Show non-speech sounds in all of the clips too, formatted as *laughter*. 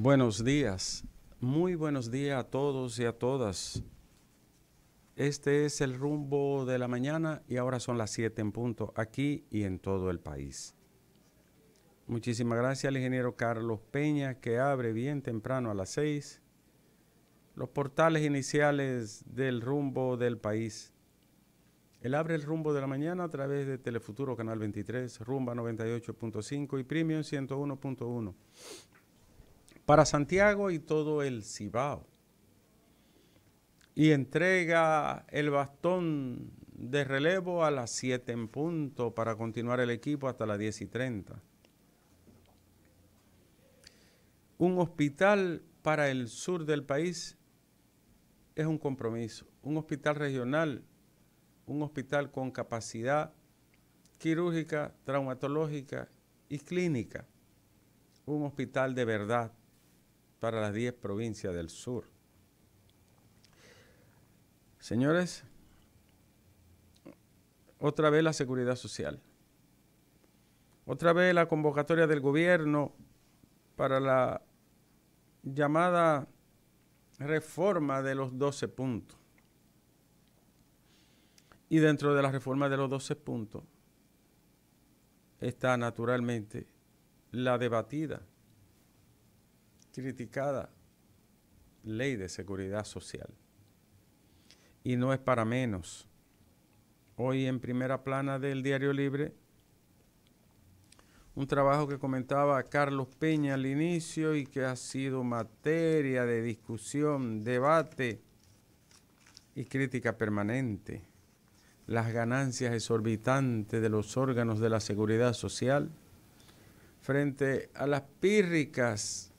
Buenos días, muy buenos días a todos y a todas. Este es el rumbo de la mañana y ahora son las 7 en punto aquí y en todo el país. Muchísimas gracias al ingeniero Carlos Peña que abre bien temprano a las 6 los portales iniciales del rumbo del país. Él abre el rumbo de la mañana a través de Telefuturo Canal 23, Rumba 98.5 y Premium 101.1 para Santiago y todo el Cibao. Y entrega el bastón de relevo a las 7 en punto para continuar el equipo hasta las 10 y 30. Un hospital para el sur del país es un compromiso. Un hospital regional, un hospital con capacidad quirúrgica, traumatológica y clínica. Un hospital de verdad para las 10 provincias del sur. Señores, otra vez la seguridad social. Otra vez la convocatoria del gobierno para la llamada reforma de los 12 puntos. Y dentro de la reforma de los 12 puntos está naturalmente la debatida criticada ley de seguridad social. Y no es para menos. Hoy en primera plana del Diario Libre, un trabajo que comentaba Carlos Peña al inicio y que ha sido materia de discusión, debate y crítica permanente. Las ganancias exorbitantes de los órganos de la seguridad social frente a las pírricas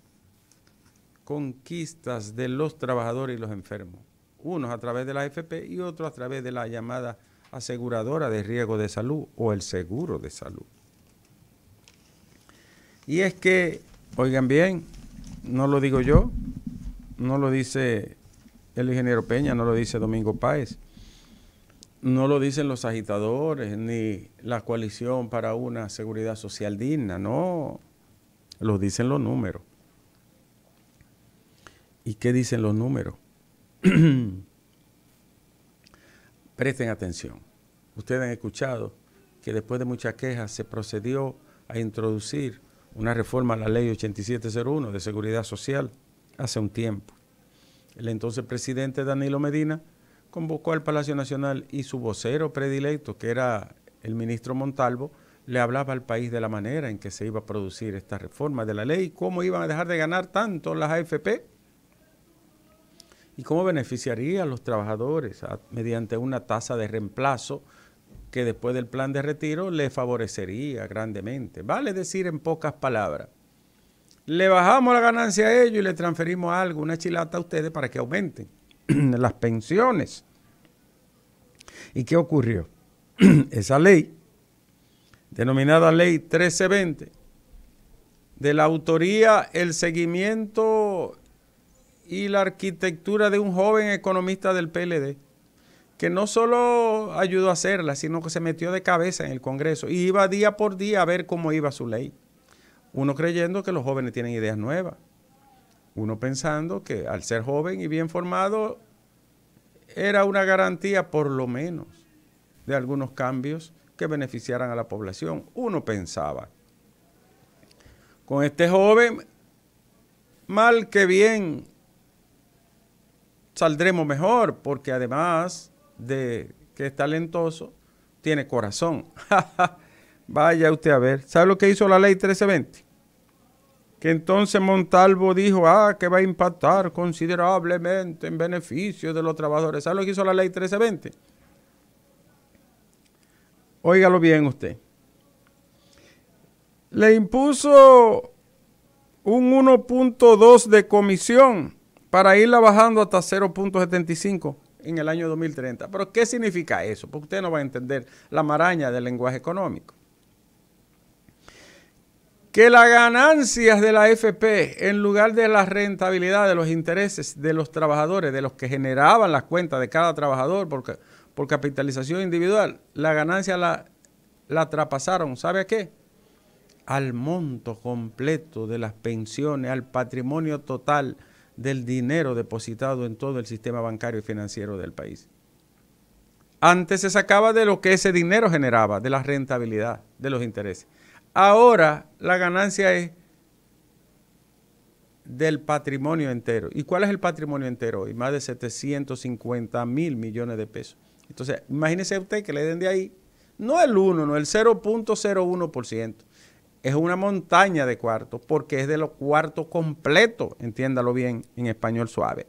conquistas de los trabajadores y los enfermos, unos a través de la AFP y otros a través de la llamada aseguradora de riesgo de salud o el seguro de salud. Y es que, oigan bien, no lo digo yo, no lo dice el ingeniero Peña, no lo dice Domingo Páez, no lo dicen los agitadores ni la coalición para una seguridad social digna, no, lo dicen los números. ¿Y qué dicen los números? *clears throat* Presten atención. Ustedes han escuchado que después de muchas quejas se procedió a introducir una reforma a la ley 8701 de seguridad social hace un tiempo. El entonces presidente Danilo Medina convocó al Palacio Nacional y su vocero predilecto, que era el ministro Montalvo, le hablaba al país de la manera en que se iba a producir esta reforma de la ley y cómo iban a dejar de ganar tanto las AFP y cómo beneficiaría a los trabajadores mediante una tasa de reemplazo que después del plan de retiro le favorecería grandemente. Vale decir en pocas palabras, le bajamos la ganancia a ellos y le transferimos algo, una chilata a ustedes para que aumenten *clears throat* las pensiones. ¿Y qué ocurrió? *clears throat* Esa ley, denominada Ley 1320, de la autoría, el seguimiento y la arquitectura de un joven economista del PLD, que no solo ayudó a hacerla, sino que se metió de cabeza en el Congreso y iba día por día a ver cómo iba su ley. Uno creyendo que los jóvenes tienen ideas nuevas, uno pensando que al ser joven y bien formado era una garantía por lo menos de algunos cambios que beneficiaran a la población. Uno pensaba, con este joven, mal que bien, saldremos mejor, porque además de que es talentoso, tiene corazón. *laughs* Vaya usted a ver. ¿Sabe lo que hizo la ley 1320? Que entonces Montalvo dijo, ah, que va a impactar considerablemente en beneficio de los trabajadores. ¿Sabe lo que hizo la ley 1320? Óigalo bien usted. Le impuso un 1.2 de comisión para irla bajando hasta 0.75 en el año 2030. Pero ¿qué significa eso? Porque usted no va a entender la maraña del lenguaje económico. Que las ganancias de la AFP, en lugar de la rentabilidad de los intereses de los trabajadores, de los que generaban las cuentas de cada trabajador por, por capitalización individual, la ganancia la, la trapasaron. ¿Sabe a qué? Al monto completo de las pensiones, al patrimonio total del dinero depositado en todo el sistema bancario y financiero del país. Antes se sacaba de lo que ese dinero generaba, de la rentabilidad, de los intereses. Ahora la ganancia es del patrimonio entero. ¿Y cuál es el patrimonio entero hoy? Más de 750 mil millones de pesos. Entonces, imagínese usted que le den de ahí, no el 1, no el 0.01%, es una montaña de cuartos porque es de los cuartos completos, entiéndalo bien en español suave.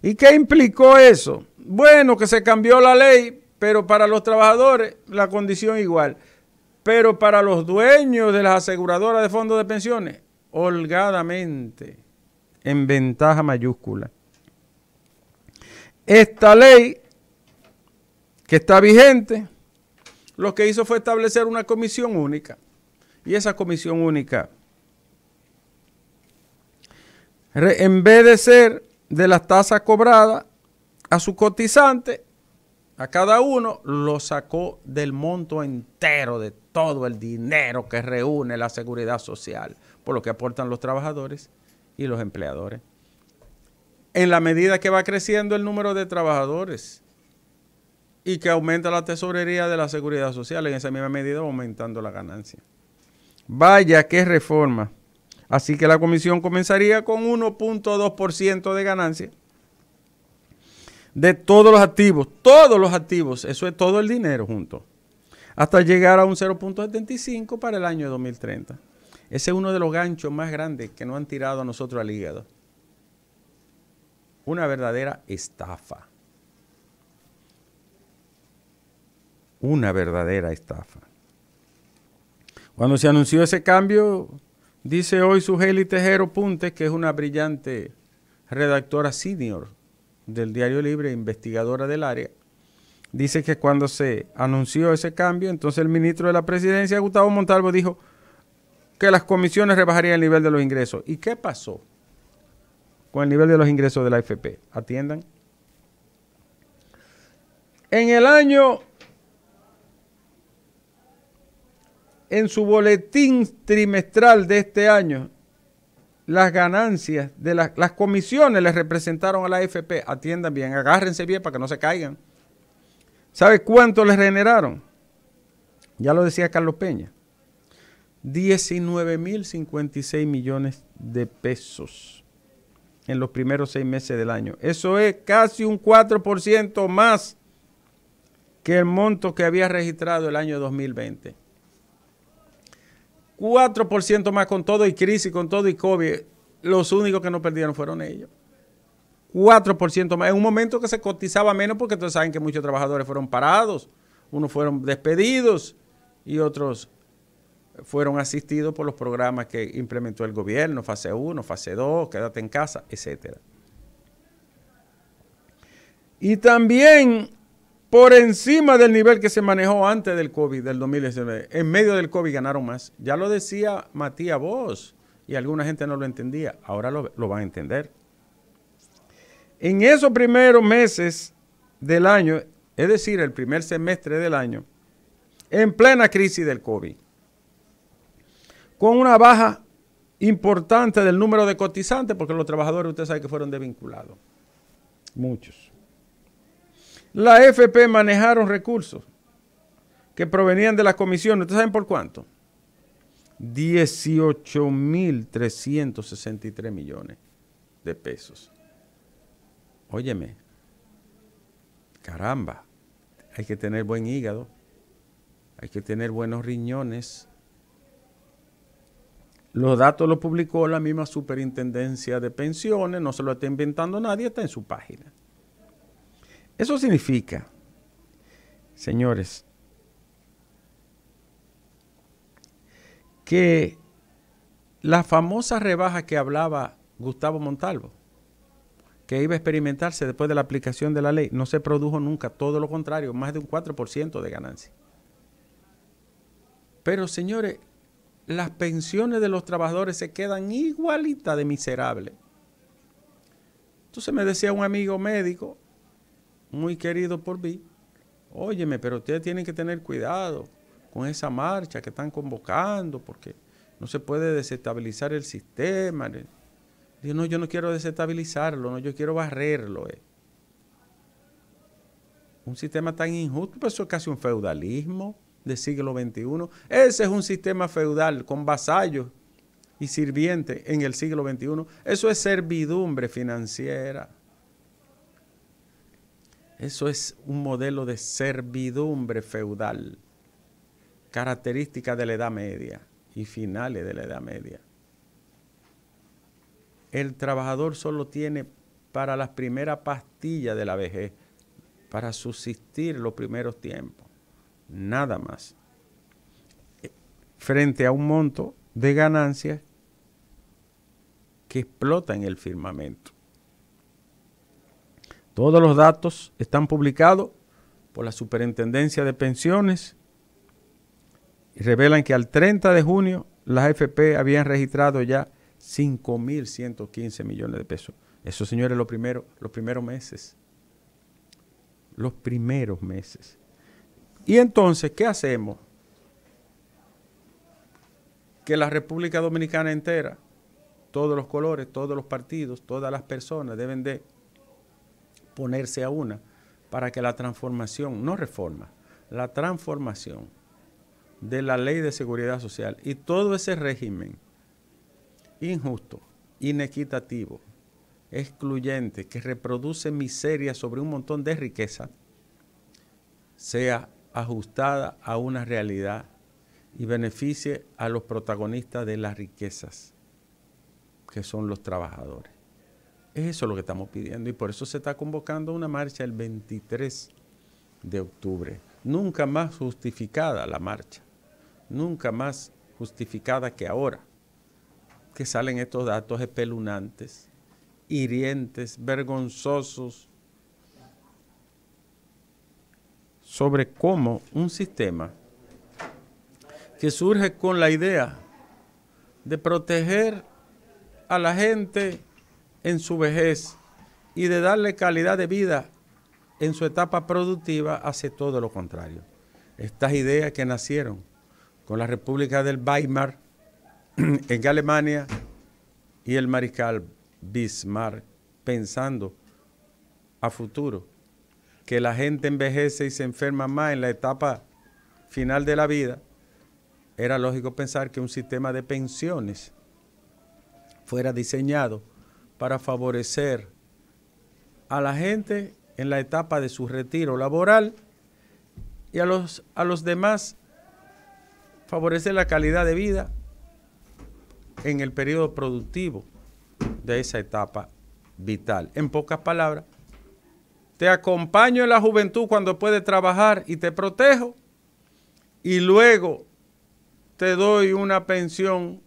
¿Y qué implicó eso? Bueno, que se cambió la ley, pero para los trabajadores la condición igual. Pero para los dueños de las aseguradoras de fondos de pensiones, holgadamente, en ventaja mayúscula. Esta ley que está vigente lo que hizo fue establecer una comisión única. Y esa comisión única, en vez de ser de las tasas cobradas a su cotizante, a cada uno, lo sacó del monto entero de todo el dinero que reúne la seguridad social, por lo que aportan los trabajadores y los empleadores. En la medida que va creciendo el número de trabajadores, y que aumenta la tesorería de la seguridad social en esa misma medida aumentando la ganancia. Vaya, qué reforma. Así que la comisión comenzaría con 1.2% de ganancia de todos los activos, todos los activos, eso es todo el dinero junto, hasta llegar a un 0.75 para el año 2030. Ese es uno de los ganchos más grandes que nos han tirado a nosotros al hígado. Una verdadera estafa. una verdadera estafa. Cuando se anunció ese cambio, dice hoy Sugeli Tejero Puntes, que es una brillante redactora senior del Diario Libre, investigadora del área, dice que cuando se anunció ese cambio, entonces el ministro de la Presidencia, Gustavo Montalvo, dijo que las comisiones rebajarían el nivel de los ingresos. ¿Y qué pasó con el nivel de los ingresos de la AFP? Atiendan. En el año en su boletín trimestral de este año las ganancias de las, comisiones les representaron a la AFP. Atiendan bien, agárrense bien para que no se caigan. ¿Sabe cuánto les generaron? Ya lo decía Carlos Peña. 19.056 millones de pesos en los primeros seis meses del año. Eso es casi un 4% más que el monto que había registrado el año 2020. 4% más con todo y crisis, con todo y COVID. Los únicos que no perdieron fueron ellos. 4% más. En un momento que se cotizaba menos porque todos saben que muchos trabajadores fueron parados, unos fueron despedidos y otros fueron asistidos por los programas que implementó el gobierno, fase 1, fase 2, quédate en casa, etcétera. Y también por encima del nivel que se manejó antes del COVID, del 2019. En medio del COVID ganaron más. Ya lo decía Matías Vos y alguna gente no lo entendía. Ahora lo, van a entender. En esos primeros meses del año, es decir, el primer semestre del año, en plena crisis del COVID, con una baja importante del número de cotizantes, porque los trabajadores, usted sabe que fueron desvinculados. Muchos. La FP manejaron recursos que provenían de las comisiones. ¿Ustedes saben por cuánto? 18.363 millones de pesos. Óyeme, caramba, hay que tener buen hígado, hay que tener buenos riñones. Los datos los publicó la misma superintendencia de pensiones, no se lo está inventando nadie, está en su página. Eso significa, señores, que la famosa rebaja que hablaba Gustavo Montalvo, que iba a experimentarse después de la aplicación de la ley, no se produjo nunca, todo lo contrario, más de un 4% de ganancia. Pero señores, las pensiones de los trabajadores se quedan igualitas de miserables. Entonces me decía un amigo médico, muy querido por mí, óyeme, pero ustedes tienen que tener cuidado con esa marcha que están convocando, porque no se puede desestabilizar el sistema. Digo, no, yo no quiero desestabilizarlo, no, yo quiero barrerlo. Eh. Un sistema tan injusto, pues eso es casi un feudalismo del siglo XXI. Ese es un sistema feudal con vasallos y sirvientes en el siglo XXI. Eso es servidumbre financiera. Eso es un modelo de servidumbre feudal, característica de la Edad Media y finales de la Edad Media. El trabajador solo tiene para las primeras pastillas de la vejez, para subsistir los primeros tiempos, nada más. Frente a un monto de ganancias que explota en el firmamento. Todos los datos están publicados por la Superintendencia de Pensiones y revelan que al 30 de junio las AFP habían registrado ya 5.115 millones de pesos. Eso, señores, los primeros meses. Los primeros meses. Y entonces, ¿qué hacemos? Que la República Dominicana entera, todos los colores, todos los partidos, todas las personas deben de ponerse a una para que la transformación, no reforma, la transformación de la ley de seguridad social y todo ese régimen injusto, inequitativo, excluyente, que reproduce miseria sobre un montón de riqueza, sea ajustada a una realidad y beneficie a los protagonistas de las riquezas, que son los trabajadores. Es eso lo que estamos pidiendo y por eso se está convocando una marcha el 23 de octubre. Nunca más justificada la marcha, nunca más justificada que ahora, que salen estos datos espeluznantes, hirientes, vergonzosos, sobre cómo un sistema que surge con la idea de proteger a la gente en su vejez y de darle calidad de vida en su etapa productiva, hace todo lo contrario. Estas ideas que nacieron con la República del Weimar *clears throat* en Alemania y el mariscal Bismarck pensando a futuro que la gente envejece y se enferma más en la etapa final de la vida, era lógico pensar que un sistema de pensiones fuera diseñado para favorecer a la gente en la etapa de su retiro laboral y a los, a los demás favorecer la calidad de vida en el periodo productivo de esa etapa vital. En pocas palabras, te acompaño en la juventud cuando puedes trabajar y te protejo y luego te doy una pensión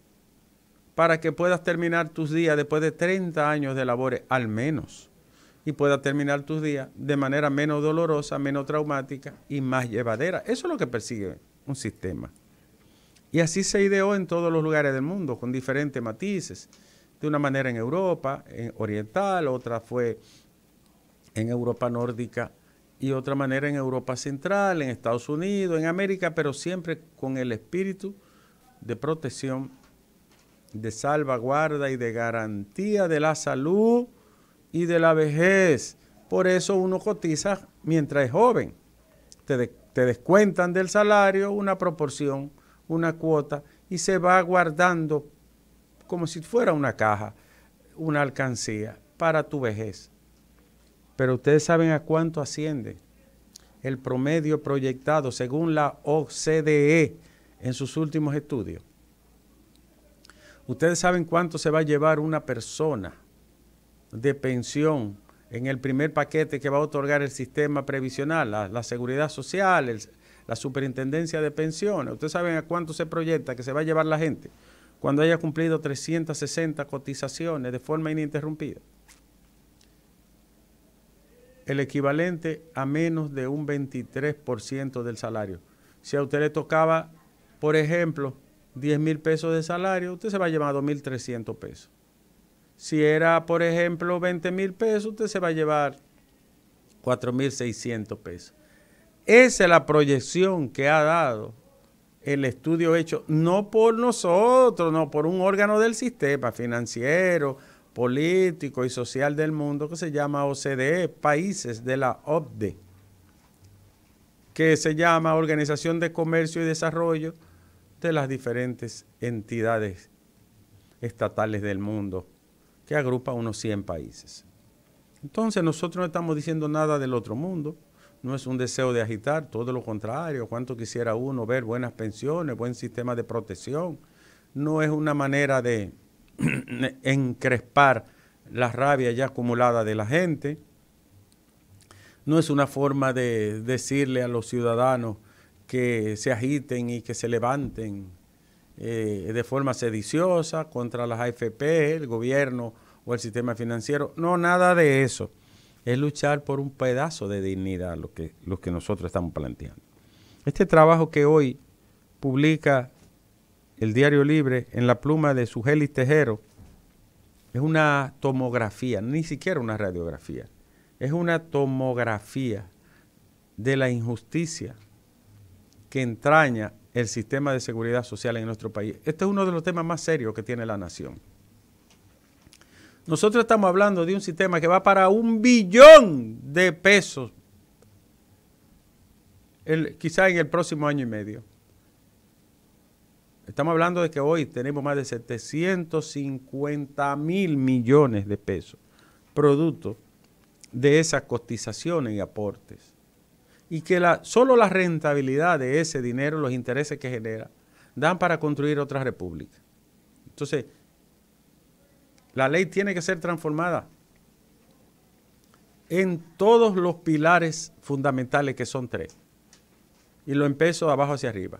para que puedas terminar tus días después de 30 años de labores, al menos, y puedas terminar tus días de manera menos dolorosa, menos traumática y más llevadera. Eso es lo que persigue un sistema. Y así se ideó en todos los lugares del mundo, con diferentes matices. De una manera en Europa, en oriental, otra fue en Europa nórdica y otra manera en Europa central, en Estados Unidos, en América, pero siempre con el espíritu de protección de salvaguarda y de garantía de la salud y de la vejez. Por eso uno cotiza mientras es joven. Te, descuentan del salario una proporción, una cuota, y se va guardando como si fuera una caja, una alcancía para tu vejez. Pero ustedes saben a cuánto asciende el promedio proyectado según la OCDE en sus últimos estudios. Ustedes saben cuánto se va a llevar una persona de pensión en el primer paquete que va a otorgar el sistema previsional, la, la seguridad social, la superintendencia de pensiones. Ustedes saben a cuánto se proyecta que se va a llevar la gente cuando haya cumplido 360 cotizaciones de forma ininterrumpida. El equivalente a menos de un 23% del salario. Si a usted le tocaba, por ejemplo, 10 mil pesos de salario, usted se va a llevar 2.300 pesos. Si era, por ejemplo, 20 mil pesos, usted se va a llevar 4.600 pesos. Esa es la proyección que ha dado el estudio hecho, no por nosotros, no por un órgano del sistema financiero, político y social del mundo que se llama OCDE, países de la OCDE, que se llama Organización de Comercio y Desarrollo de las diferentes entidades estatales del mundo, que agrupa unos 100 países. Entonces nosotros no estamos diciendo nada del otro mundo, no es un deseo de agitar, todo lo contrario, cuánto quisiera uno ver buenas pensiones, buen sistema de protección, no es una manera de *clears throat* encrespar la rabia ya acumulada de la gente, no es una forma de decirle a los ciudadanos que se agiten y que se levanten eh, de forma sediciosa contra las AFP, el gobierno o el sistema financiero. No, nada de eso. Es luchar por un pedazo de dignidad, lo que, que nosotros estamos planteando. Este trabajo que hoy publica el Diario Libre en la pluma de su hélice Tejero es una tomografía, ni siquiera una radiografía. Es una tomografía de la injusticia que entraña el sistema de seguridad social en nuestro país. Este es uno de los temas más serios que tiene la nación. Nosotros estamos hablando de un sistema que va para un billón de pesos, quizás en el próximo año y medio. Estamos hablando de que hoy tenemos más de 750 mil millones de pesos, producto de esas cotizaciones y aportes y que la, solo la rentabilidad de ese dinero, los intereses que genera, dan para construir otra república. Entonces, la ley tiene que ser transformada en todos los pilares fundamentales que son tres. Y lo empiezo abajo hacia arriba.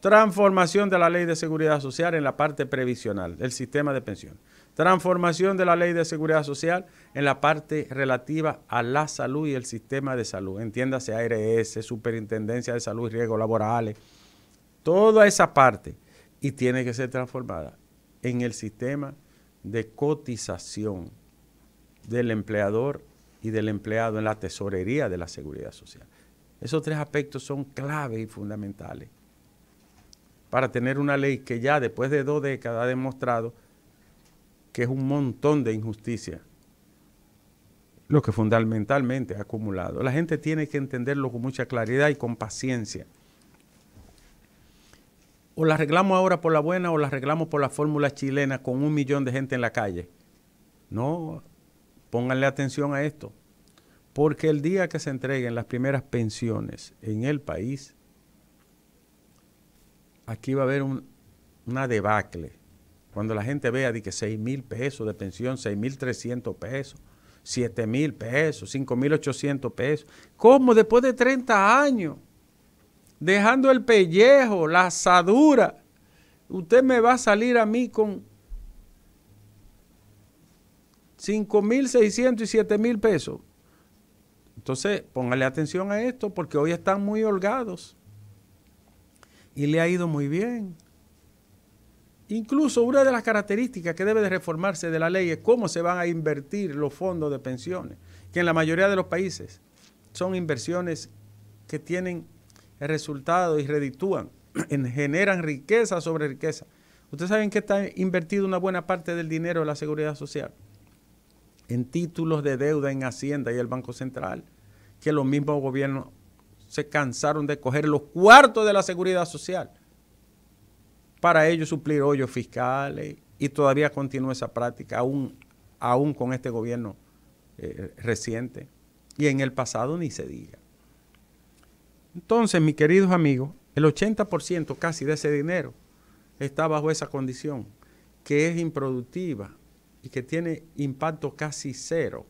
Transformación de la ley de seguridad social en la parte previsional, del sistema de pensiones. Transformación de la ley de seguridad social en la parte relativa a la salud y el sistema de salud. Entiéndase ARS, Superintendencia de Salud y Riesgos Laborales. Toda esa parte. Y tiene que ser transformada en el sistema de cotización del empleador y del empleado en la tesorería de la seguridad social. Esos tres aspectos son claves y fundamentales para tener una ley que ya después de dos décadas ha demostrado que es un montón de injusticia lo que fundamentalmente ha acumulado. La gente tiene que entenderlo con mucha claridad y con paciencia. O la arreglamos ahora por la buena o la arreglamos por la fórmula chilena con un millón de gente en la calle. No, pónganle atención a esto. Porque el día que se entreguen las primeras pensiones en el país, aquí va a haber una debacle cuando la gente vea de que 6 mil pesos de pensión, 6 mil 300 pesos, 7 mil pesos, 5 mil 800 pesos. ¿Cómo después de 30 años? Dejando el pellejo, la asadura. Usted me va a salir a mí con 5 mil 600 y 7 mil pesos. Entonces, póngale atención a esto porque hoy están muy holgados. Y le ha ido muy bien. Incluso una de las características que debe de reformarse de la ley es cómo se van a invertir los fondos de pensiones, que en la mayoría de los países son inversiones que tienen resultados y reditúan, *clears throat* generan riqueza sobre riqueza. Ustedes saben que está invertido una buena parte del dinero de la seguridad social en títulos de deuda en Hacienda y el Banco Central, que los mismos gobiernos se cansaron de coger los cuartos de la seguridad social para ello suplir hoyos fiscales y todavía continúa esa práctica, aún, con este gobierno eh, reciente y en el pasado ni se diga. Entonces, mis queridos amigos, el 80% casi de ese dinero está bajo esa condición que es improductiva y que tiene impacto casi cero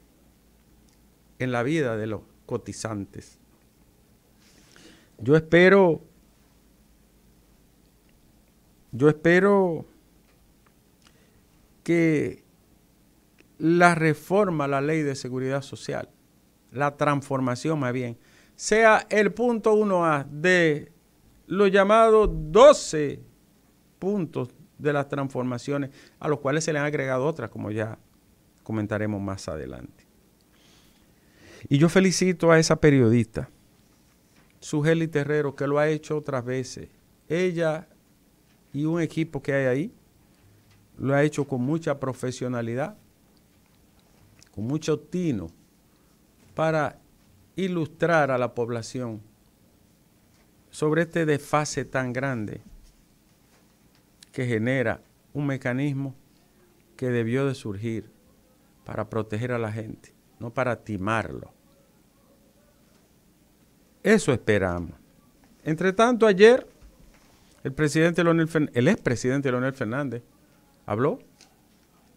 en la vida de los cotizantes. Yo espero yo espero que la reforma a la ley de seguridad social, la transformación más bien, sea el punto 1A de los llamados 12 puntos de las transformaciones, a los cuales se le han agregado otras, como ya comentaremos más adelante. Y yo felicito a esa periodista, Sugeli Terrero, que lo ha hecho otras veces. Ella y un equipo que hay ahí. Lo ha hecho con mucha profesionalidad, con mucho tino, para ilustrar a la población sobre este desfase tan grande que genera un mecanismo que debió de surgir para proteger a la gente, no para timarlo. Eso esperamos. Entre tanto, ayer el presidente Leonel Fernández, expresidente Leonel Fernández habló,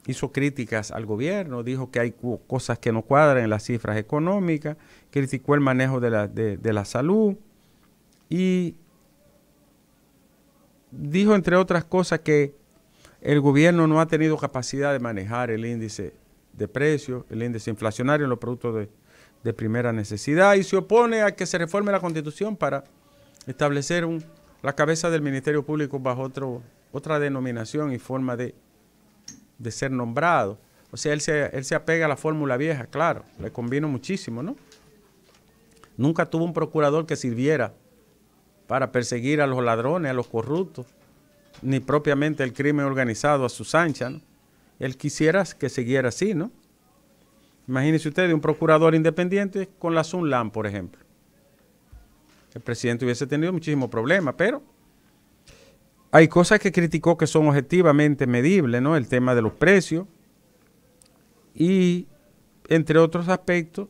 hizo críticas al gobierno, dijo que hay cosas que no cuadran en las cifras económicas, criticó el manejo de la, la salud y dijo, entre otras cosas, que el gobierno no ha tenido capacidad de manejar el índice de precios, el índice inflacionario en los productos de primera necesidad y se opone a que se reforme la constitución para establecer un la cabeza del Ministerio Público bajo otro, otra denominación y forma de, ser nombrado. O sea, él se, apega a la fórmula vieja, claro, le convino muchísimo, ¿no? Nunca tuvo un procurador que sirviera para perseguir a los ladrones, a los corruptos, ni propiamente el crimen organizado a sus anchas, ¿no? Él quisiera que siguiera así, ¿no? Imagínense ustedes un procurador independiente con la Sunlam, por ejemplo el presidente hubiese tenido muchísimo problema, pero hay cosas que criticó que son objetivamente medibles, ¿no? El tema de los precios y, entre otros aspectos,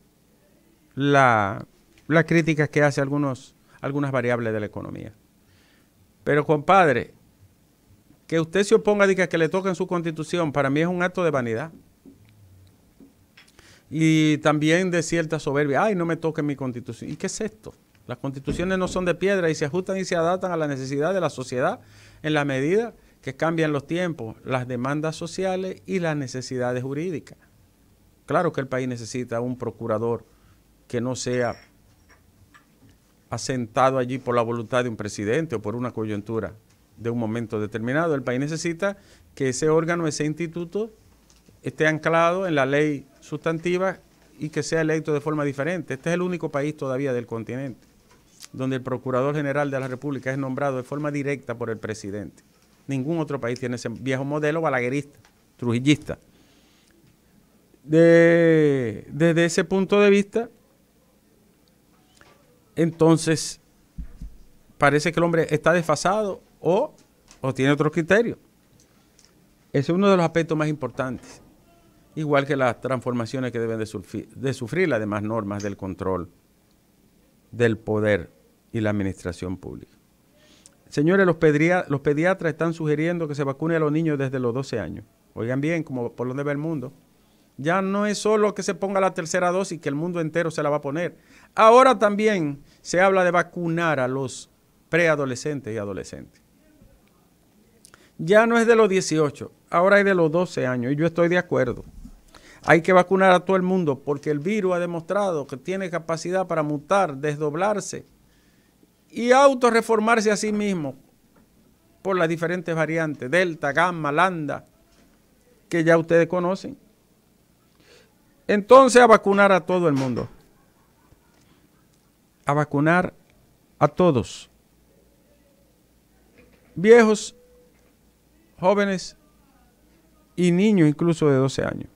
la, crítica que hace algunos, algunas variables de la economía. Pero, compadre, que usted se oponga a que le toquen su constitución, para mí es un acto de vanidad. Y también de cierta soberbia. Ay, no me toquen mi constitución. ¿Y qué es esto? Las constituciones no son de piedra y se ajustan y se adaptan a la necesidad de la sociedad en la medida que cambian los tiempos, las demandas sociales y las necesidades jurídicas. Claro que el país necesita un procurador que no sea asentado allí por la voluntad de un presidente o por una coyuntura de un momento determinado. El país necesita que ese órgano, ese instituto, esté anclado en la ley sustantiva y que sea electo de forma diferente. Este es el único país todavía del continente donde el Procurador General de la República es nombrado de forma directa por el presidente. Ningún otro país tiene ese viejo modelo balaguerista, trujillista. desde ese punto de vista, entonces parece que el hombre está desfasado o, tiene otro criterio. Ese es uno de los aspectos más importantes, igual que las transformaciones que deben de, de sufrir las demás normas del control del poder y la administración pública. Señores, los, pediatras están sugiriendo que se vacune a los niños desde los 12 años. Oigan bien, como por donde va el mundo. Ya no es solo que se ponga la tercera dosis, que el mundo entero se la va a poner. Ahora también se habla de vacunar a los preadolescentes y adolescentes. Ya no es de los 18, ahora es de los 12 años y yo estoy de acuerdo. Hay que vacunar a todo el mundo porque el virus ha demostrado que tiene capacidad para mutar, desdoblarse y autorreformarse a sí mismo por las diferentes variantes, delta, gamma, lambda, que ya ustedes conocen. Entonces a vacunar a todo el mundo. A vacunar a todos. Viejos, jóvenes y niños incluso de 12 años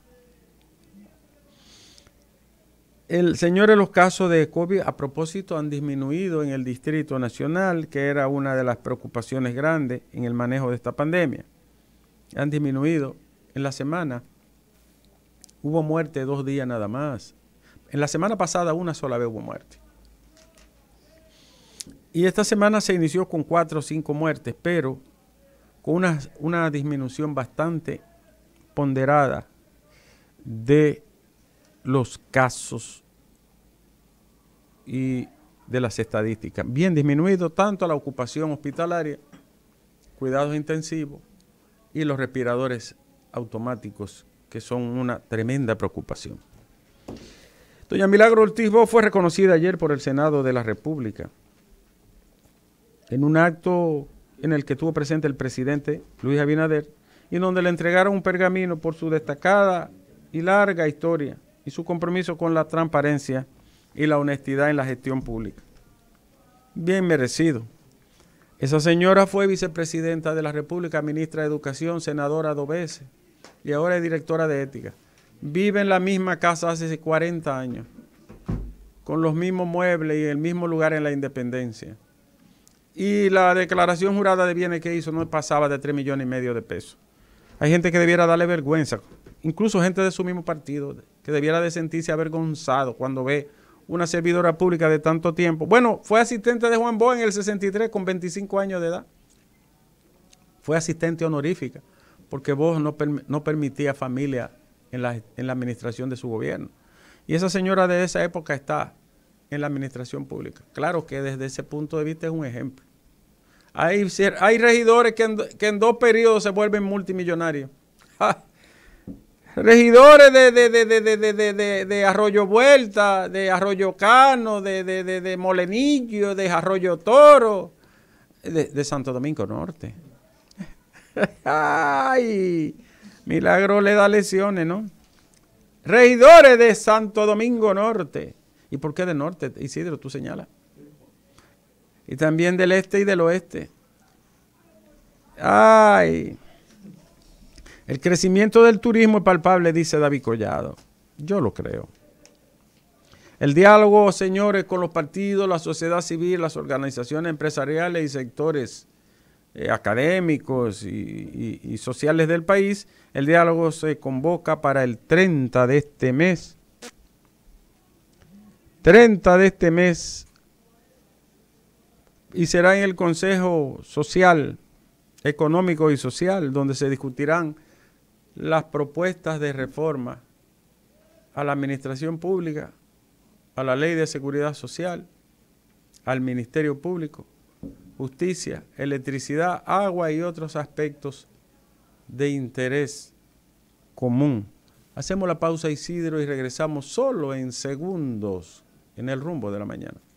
el, señores, los casos de COVID a propósito han disminuido en el Distrito Nacional, que era una de las preocupaciones grandes en el manejo de esta pandemia. Han disminuido. En la semana hubo muerte dos días nada más. En la semana pasada una sola vez hubo muerte. Y esta semana se inició con cuatro o cinco muertes, pero con una, una disminución bastante ponderada de los casos y de las estadísticas. Bien disminuido tanto la ocupación hospitalaria, cuidados intensivos y los respiradores automáticos, que son una tremenda preocupación. Doña Milagro Ortiz fue reconocida ayer por el Senado de la República en un acto en el que estuvo presente el presidente Luis Abinader y donde le entregaron un pergamino por su destacada y larga historia y su compromiso con la transparencia y la honestidad en la gestión pública. Bien merecido. Esa señora fue vicepresidenta de la República, ministra de Educación, senadora dos veces y ahora es directora de ética. Vive en la misma casa hace 40 años, con los mismos muebles y el mismo lugar en la independencia. Y la declaración jurada de bienes que hizo no pasaba de 3 millones y medio de pesos. Hay gente que debiera darle vergüenza, incluso gente de su mismo partido, que debiera de sentirse avergonzado cuando ve una servidora pública de tanto tiempo. Bueno, fue asistente de Juan Bo en el 63 con 25 años de edad. Fue asistente honorífica, porque Bo no, no permitía familia en la, en la administración de su gobierno. Y esa señora de esa época está en la administración pública. Claro que desde ese punto de vista es un ejemplo. Hay, hay regidores que en, que en dos periodos se vuelven multimillonarios. *laughs* regidores de, de, Arroyo Vuelta, de Arroyo Cano, de, Molenillo, de Arroyo Toro, de, Santo Domingo Norte. *laughs* ¡Ay! Milagro le da lesiones, ¿no? Regidores de Santo Domingo Norte. ¿Y por qué de norte, Isidro, tú señalas? Y también del este y del oeste. ¡Ay! El crecimiento del turismo es palpable, dice David Collado. Yo lo creo. El diálogo, señores, con los partidos, la sociedad civil, las organizaciones empresariales y sectores eh, académicos y, y, sociales del país, el diálogo se convoca para el 30 de este mes. 30 de este mes y será en el Consejo Social, Económico y Social, donde se discutirán las propuestas de reforma a la administración pública, a la ley de seguridad social, al Ministerio Público, justicia, electricidad, agua y otros aspectos de interés común. Hacemos la pausa Isidro y regresamos solo en segundos en el rumbo de la mañana.